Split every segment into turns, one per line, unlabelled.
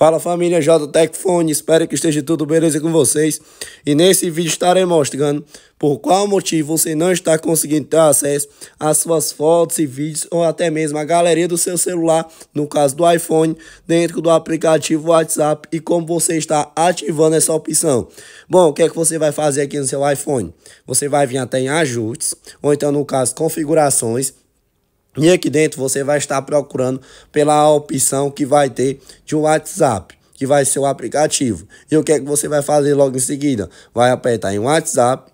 Fala família JTEC Fone, espero que esteja tudo beleza com vocês. E nesse vídeo estarei mostrando por qual motivo você não está conseguindo ter acesso às suas fotos e vídeos ou até mesmo a galeria do seu celular, no caso do iPhone, dentro do aplicativo WhatsApp e como você está ativando essa opção. Bom, o que é que você vai fazer aqui no seu iPhone? Você vai vir até em ajustes, ou então no caso configurações, e aqui dentro você vai estar procurando pela opção que vai ter de WhatsApp, que vai ser o aplicativo. E o que é que você vai fazer logo em seguida? Vai apertar em WhatsApp.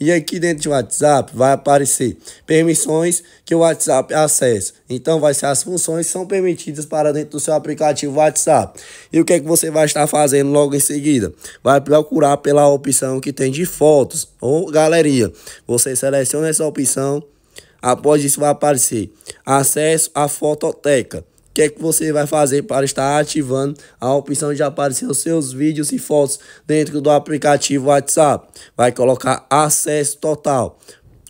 E aqui dentro de WhatsApp vai aparecer permissões que o WhatsApp acessa. Então vai ser as funções que são permitidas para dentro do seu aplicativo WhatsApp. E o que é que você vai estar fazendo logo em seguida? Vai procurar pela opção que tem de fotos ou galeria. Você seleciona essa opção Após isso, vai aparecer acesso à fototeca. O que é que você vai fazer para estar ativando a opção de aparecer os seus vídeos e fotos dentro do aplicativo WhatsApp? Vai colocar acesso total.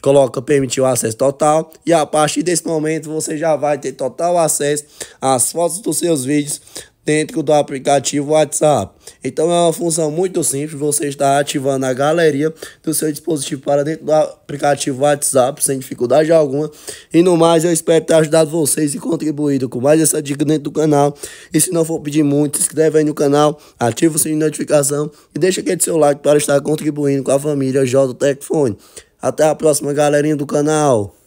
Coloca permitir o acesso total e a partir desse momento você já vai ter total acesso às fotos dos seus vídeos, dentro do aplicativo WhatsApp. Então é uma função muito simples, você está ativando a galeria do seu dispositivo para dentro do aplicativo WhatsApp, sem dificuldade alguma. E no mais, eu espero ter ajudado vocês e contribuído com mais essa dica dentro do canal. E se não for pedir muito, se inscreve aí no canal, ativa o sininho de notificação e deixa aquele seu like para estar contribuindo com a família J Tecfone. Até a próxima, galerinha do canal.